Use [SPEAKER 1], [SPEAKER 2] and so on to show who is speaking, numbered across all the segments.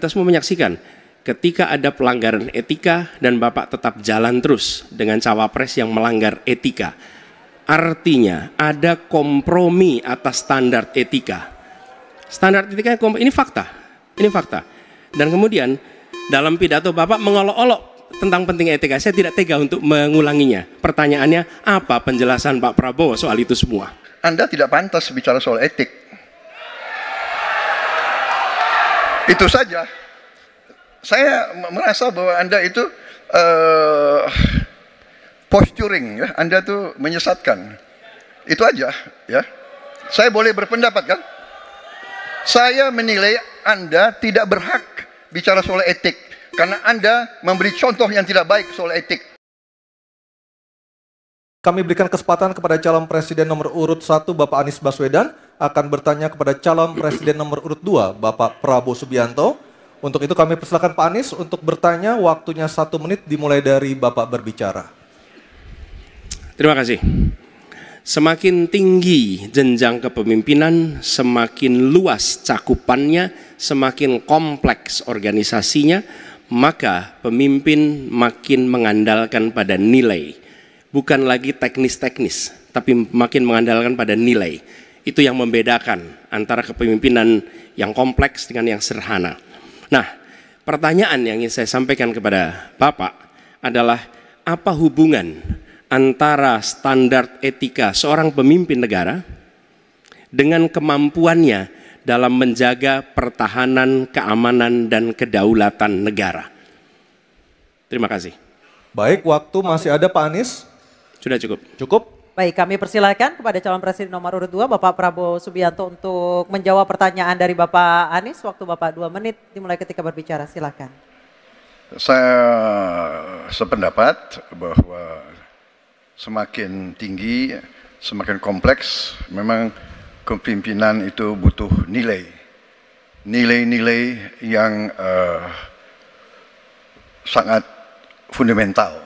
[SPEAKER 1] kita semua menyaksikan ketika ada pelanggaran etika dan Bapak tetap jalan terus dengan cawapres yang melanggar etika. Artinya ada kompromi atas standar etika. Standar etika ini fakta. Ini fakta. Dan kemudian dalam pidato Bapak mengolok-olok tentang penting etika. Saya tidak tega untuk mengulanginya. Pertanyaannya apa penjelasan Pak Prabowo soal itu semua? Anda tidak
[SPEAKER 2] pantas bicara soal etik. Itu saja. Saya merasa bahwa Anda itu uh, posturing, ya. Anda tuh menyesatkan. Itu aja, ya. Saya boleh berpendapat kan? Saya menilai Anda tidak berhak bicara soal etik karena Anda memberi contoh yang tidak baik soal etik.
[SPEAKER 3] Kami berikan kesempatan kepada calon presiden nomor urut 1 Bapak Anies Baswedan akan bertanya kepada calon presiden nomor urut 2, Bapak Prabowo Subianto. Untuk itu kami persilakan Pak Anies untuk bertanya waktunya satu menit dimulai dari Bapak berbicara.
[SPEAKER 1] Terima kasih. Semakin tinggi jenjang kepemimpinan, semakin luas cakupannya, semakin kompleks organisasinya, maka pemimpin makin mengandalkan pada nilai, bukan lagi teknis-teknis, tapi makin mengandalkan pada nilai. Itu yang membedakan antara kepemimpinan yang kompleks dengan yang sederhana. Nah, pertanyaan yang ingin saya sampaikan kepada Bapak adalah apa hubungan antara standar etika seorang pemimpin negara dengan kemampuannya dalam menjaga pertahanan, keamanan, dan kedaulatan negara. Terima kasih. Baik, waktu masih ada Pak Anies. Sudah cukup. Cukup.
[SPEAKER 4] Baik, kami persilakan kepada calon presiden nomor urut 2 Bapak Prabowo Subianto untuk menjawab pertanyaan dari Bapak Anies. Waktu Bapak 2 menit dimulai ketika berbicara, silakan.
[SPEAKER 2] Saya sependapat bahwa semakin tinggi, semakin kompleks, memang kepimpinan itu butuh nilai. Nilai-nilai yang uh, sangat fundamental.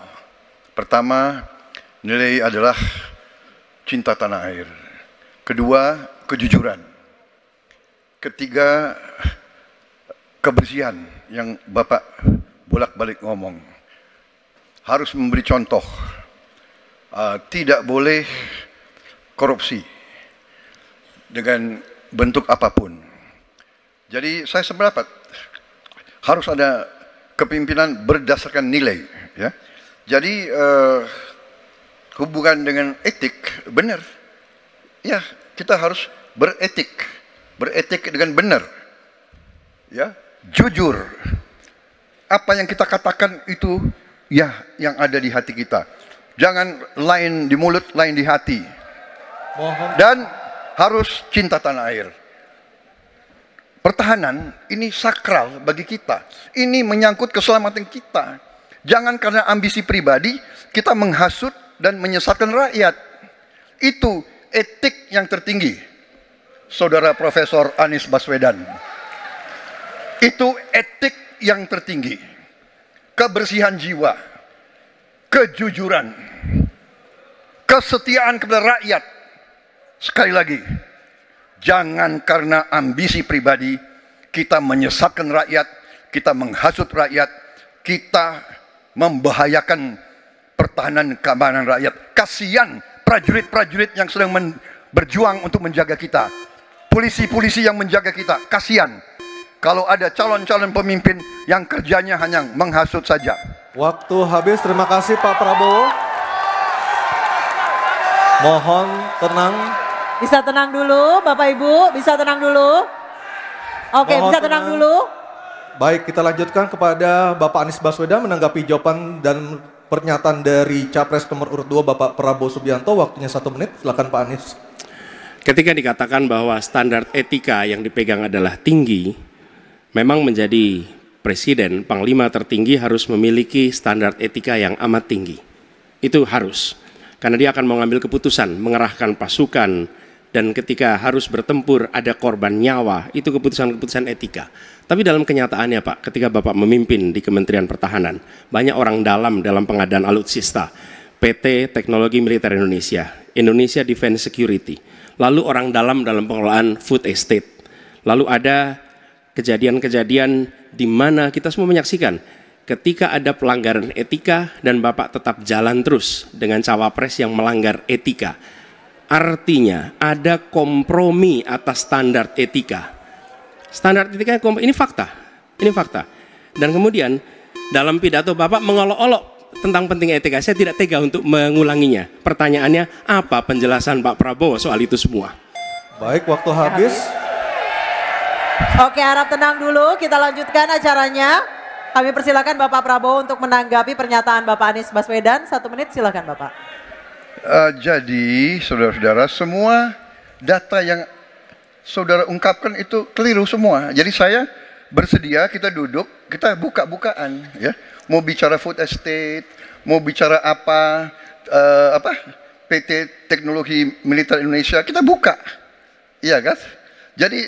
[SPEAKER 2] Pertama, nilai adalah cinta tanah air. Kedua, kejujuran. Ketiga, kebersihan yang Bapak bolak-balik ngomong. Harus memberi contoh. Uh, tidak boleh korupsi dengan bentuk apapun. Jadi saya sependapat harus ada kepimpinan berdasarkan nilai. Ya. Jadi uh, hubungan dengan etik, benar. Ya, kita harus beretik. Beretik dengan benar. Ya, jujur. Apa yang kita katakan itu ya yang ada di hati kita. Jangan lain di mulut, lain di hati. Dan harus cinta tanah air. Pertahanan ini sakral bagi kita. Ini menyangkut keselamatan kita. Jangan karena ambisi pribadi kita menghasut dan menyesatkan rakyat. Itu etik yang tertinggi. Saudara Profesor Anies Baswedan. Itu etik yang tertinggi. Kebersihan jiwa, kejujuran, kesetiaan kepada rakyat. Sekali lagi, jangan karena ambisi pribadi kita menyesatkan rakyat, kita menghasut rakyat, kita membahayakan pertahanan keamanan rakyat. Kasihan prajurit-prajurit yang sedang men berjuang untuk menjaga kita. Polisi-polisi yang menjaga kita, kasihan. Kalau ada calon-calon pemimpin yang kerjanya hanya menghasut saja. Waktu habis, terima kasih Pak Prabowo. Mohon tenang.
[SPEAKER 4] Bisa tenang dulu Bapak Ibu, bisa tenang dulu. Oke, Mohon bisa tenang, tenang dulu.
[SPEAKER 3] Baik, kita lanjutkan kepada Bapak Anies Baswedan menanggapi jawaban dan pernyataan dari Capres nomor urut 2 Bapak Prabowo Subianto, waktunya satu menit, silakan Pak Anies.
[SPEAKER 1] Ketika dikatakan bahwa standar etika yang dipegang adalah tinggi, memang menjadi presiden, panglima tertinggi harus memiliki standar etika yang amat tinggi. Itu harus. Karena dia akan mengambil keputusan, mengerahkan pasukan, dan ketika harus bertempur ada korban nyawa itu keputusan-keputusan etika. Tapi dalam kenyataannya Pak, ketika Bapak memimpin di Kementerian Pertahanan, banyak orang dalam dalam pengadaan alutsista, PT Teknologi Militer Indonesia, Indonesia Defense Security, lalu orang dalam dalam pengelolaan food estate. Lalu ada kejadian-kejadian di mana kita semua menyaksikan ketika ada pelanggaran etika dan Bapak tetap jalan terus dengan cawapres yang melanggar etika Artinya ada kompromi atas standar etika. Standar etika ini fakta. Ini fakta. Dan kemudian dalam pidato Bapak mengolok-olok tentang penting etika. Saya tidak tega untuk mengulanginya. Pertanyaannya apa penjelasan Pak Prabowo soal itu semua?
[SPEAKER 3] Baik, waktu habis.
[SPEAKER 4] Oke, harap tenang dulu. Kita lanjutkan acaranya. Kami persilakan Bapak Prabowo untuk menanggapi pernyataan Bapak Anies Baswedan. Satu menit silakan Bapak
[SPEAKER 2] uh, jadi saudara-saudara semua data yang saudara ungkapkan itu keliru semua. Jadi saya bersedia kita duduk, kita buka-bukaan ya. Mau bicara food estate, mau bicara apa uh, apa PT Teknologi Militer Indonesia, kita buka. Iya kan? Jadi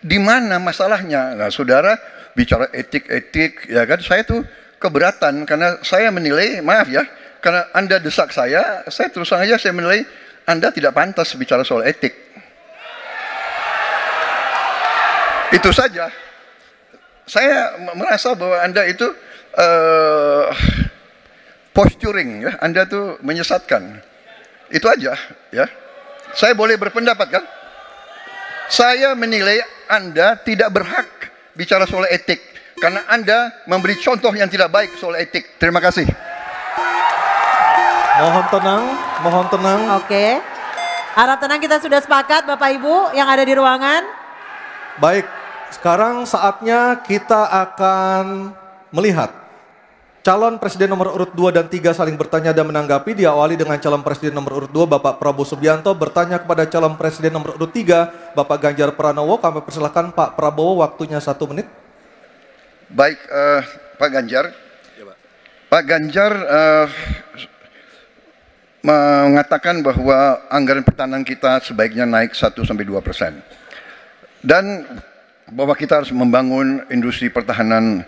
[SPEAKER 2] di mana masalahnya? Nah, Saudara bicara etik-etik ya kan saya tuh keberatan karena saya menilai maaf ya karena Anda desak saya, saya terus saja saya menilai Anda tidak pantas bicara soal etik. Itu saja. Saya merasa bahwa Anda itu uh, posturing, ya. Anda tuh menyesatkan. Itu aja, ya. Saya boleh berpendapat kan? Saya menilai Anda tidak berhak bicara soal etik karena Anda memberi contoh yang tidak baik soal etik. Terima kasih. Mohon tenang, mohon tenang. Oke.
[SPEAKER 4] Okay. Harap tenang kita sudah sepakat Bapak Ibu yang ada di ruangan.
[SPEAKER 3] Baik, sekarang saatnya kita akan melihat Calon Presiden nomor urut 2 dan 3 saling bertanya dan menanggapi diawali dengan calon Presiden nomor urut 2 Bapak Prabowo Subianto bertanya kepada calon Presiden nomor urut 3 Bapak Ganjar Pranowo kami persilahkan Pak Prabowo waktunya satu menit.
[SPEAKER 2] Baik uh, Pak Ganjar, ya, Pak. Pak Ganjar uh, mengatakan bahwa anggaran pertahanan kita sebaiknya naik 1 sampai 2 persen. Dan bahwa kita harus membangun industri pertahanan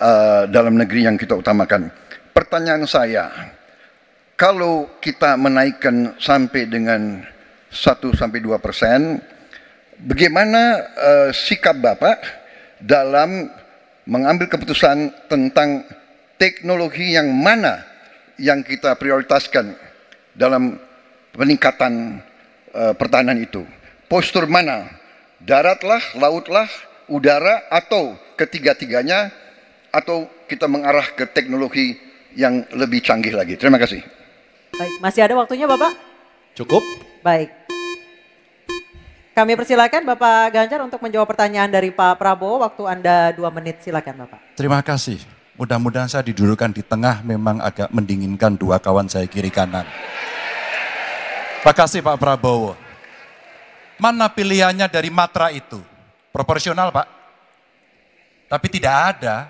[SPEAKER 2] uh, dalam negeri yang kita utamakan. Pertanyaan saya, kalau kita menaikkan sampai dengan 1 sampai 2 persen, bagaimana uh, sikap Bapak dalam mengambil keputusan tentang teknologi yang mana yang kita prioritaskan dalam peningkatan uh, pertahanan itu. Postur mana? Daratlah, lautlah, udara atau ketiga-tiganya atau kita mengarah ke teknologi yang lebih canggih lagi. Terima kasih.
[SPEAKER 4] Baik, masih ada waktunya Bapak? Cukup. Baik. Kami persilakan Bapak Ganjar untuk menjawab pertanyaan dari Pak Prabowo. Waktu Anda dua menit, silakan Bapak.
[SPEAKER 5] Terima kasih. Mudah-mudahan saya didudukkan di tengah memang agak mendinginkan dua kawan saya kiri kanan. Terima kasih Pak Prabowo. Mana pilihannya dari matra itu? Proporsional Pak. Tapi tidak ada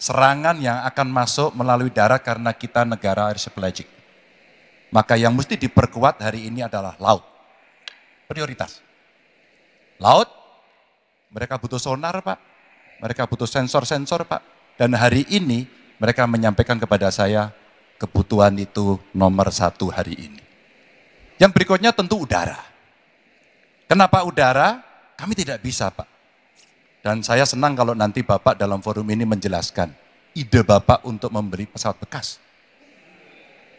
[SPEAKER 5] serangan yang akan masuk melalui darah karena kita negara air arsipelagik. Maka yang mesti diperkuat hari ini adalah laut. Prioritas. Laut, mereka butuh sonar Pak. Mereka butuh sensor-sensor Pak dan hari ini mereka menyampaikan kepada saya kebutuhan itu nomor satu hari ini. Yang berikutnya tentu udara. Kenapa udara? Kami tidak bisa Pak. Dan saya senang kalau nanti Bapak dalam forum ini menjelaskan ide Bapak untuk memberi pesawat bekas.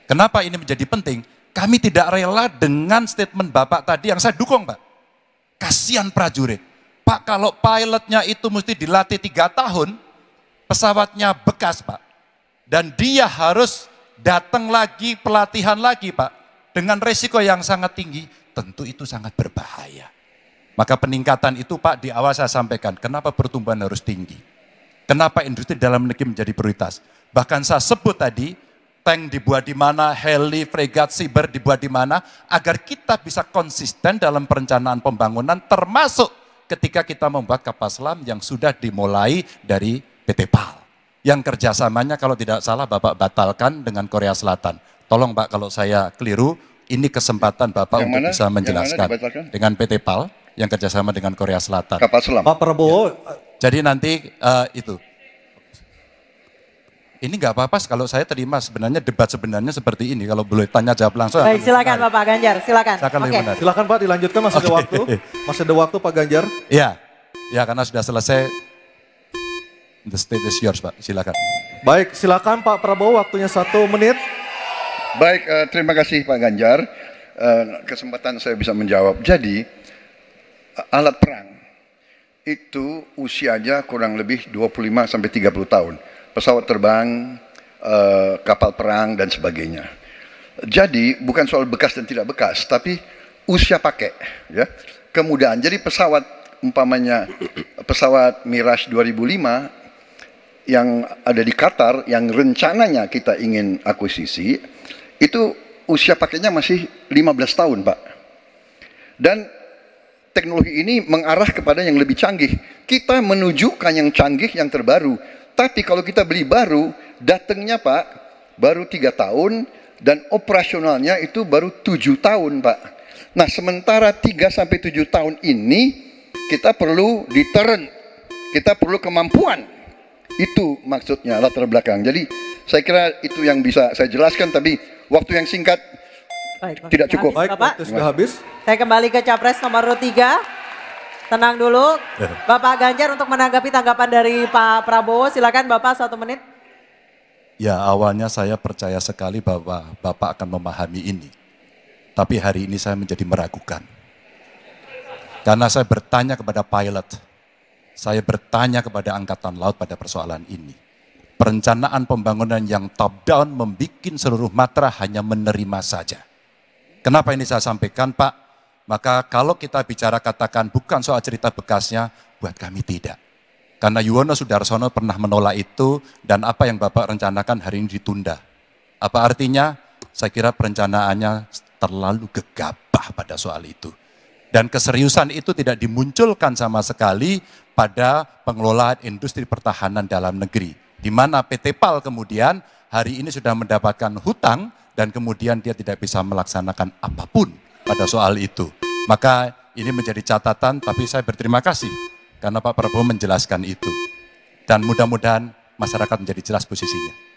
[SPEAKER 5] Kenapa ini menjadi penting? Kami tidak rela dengan statement Bapak tadi yang saya dukung Pak. Kasihan prajurit. Pak kalau pilotnya itu mesti dilatih tiga tahun, pesawatnya bekas Pak. Dan dia harus datang lagi, pelatihan lagi Pak. Dengan resiko yang sangat tinggi, tentu itu sangat berbahaya. Maka peningkatan itu Pak di awal saya sampaikan, kenapa pertumbuhan harus tinggi? Kenapa industri dalam negeri menjadi prioritas? Bahkan saya sebut tadi, tank dibuat di mana, heli, fregat, siber dibuat di mana, agar kita bisa konsisten dalam perencanaan pembangunan, termasuk ketika kita membuat kapal selam yang sudah dimulai dari PT PAL. Yang kerjasamanya kalau tidak salah Bapak batalkan dengan Korea Selatan. Tolong Pak kalau saya keliru, ini kesempatan Bapak yang untuk mana, bisa menjelaskan. Dengan PT PAL yang kerjasama dengan Korea Selatan. Kapal selam. Pak Prabowo. Ya. Jadi nanti uh, itu. Ini nggak apa-apa kalau saya terima sebenarnya debat sebenarnya seperti ini kalau boleh tanya jawab langsung. Baik
[SPEAKER 4] silakan Bapak Ganjar silakan. Silakan okay.
[SPEAKER 5] Silakan Pak dilanjutkan masih okay. ada waktu masih ada waktu Pak Ganjar. Iya ya karena sudah selesai The stage is yours, Pak. Silakan.
[SPEAKER 2] Baik, silakan Pak Prabowo. Waktunya satu menit. Baik, uh, terima kasih Pak Ganjar. Uh, kesempatan saya bisa menjawab. Jadi, alat perang itu usianya kurang lebih 25 sampai 30 tahun. Pesawat terbang, uh, kapal perang dan sebagainya. Jadi, bukan soal bekas dan tidak bekas, tapi usia pakai, ya. Kemudahan. Jadi pesawat umpamanya pesawat Mirage 2005 yang ada di Qatar yang rencananya kita ingin akuisisi itu usia pakainya masih 15 tahun, Pak. Dan teknologi ini mengarah kepada yang lebih canggih. Kita menunjukkan yang canggih, yang terbaru. Tapi kalau kita beli baru, datangnya Pak, baru tiga tahun dan operasionalnya itu baru tujuh tahun Pak. Nah sementara 3 sampai tujuh tahun ini kita perlu deterrent, kita perlu kemampuan itu maksudnya latar belakang. Jadi saya kira itu yang bisa saya jelaskan tapi waktu yang
[SPEAKER 4] singkat Baik, tidak cukup. Habis, Baik, Bapak. waktu sudah habis. Saya kembali ke capres nomor 3. Tenang dulu, ya. Bapak Ganjar untuk menanggapi tanggapan dari Pak Prabowo. Silakan Bapak satu menit.
[SPEAKER 5] Ya awalnya saya percaya sekali bahwa Bapak akan memahami ini. Tapi hari ini saya menjadi meragukan. Karena saya bertanya kepada pilot, saya bertanya kepada Angkatan Laut pada persoalan ini. Perencanaan pembangunan yang top down membuat seluruh matra hanya menerima saja. Kenapa ini saya sampaikan Pak? Maka kalau kita bicara katakan bukan soal cerita bekasnya, buat kami tidak. Karena Yuwono Sudarsono pernah menolak itu dan apa yang Bapak rencanakan hari ini ditunda. Apa artinya? Saya kira perencanaannya terlalu gegabah pada soal itu. Dan keseriusan itu tidak dimunculkan sama sekali pada pengelolaan industri pertahanan dalam negeri. Di mana PT PAL kemudian hari ini sudah mendapatkan hutang dan kemudian dia tidak bisa melaksanakan apapun pada soal itu. Maka ini menjadi catatan tapi saya berterima kasih karena Pak Prabowo menjelaskan itu. Dan mudah-mudahan
[SPEAKER 4] masyarakat menjadi jelas posisinya.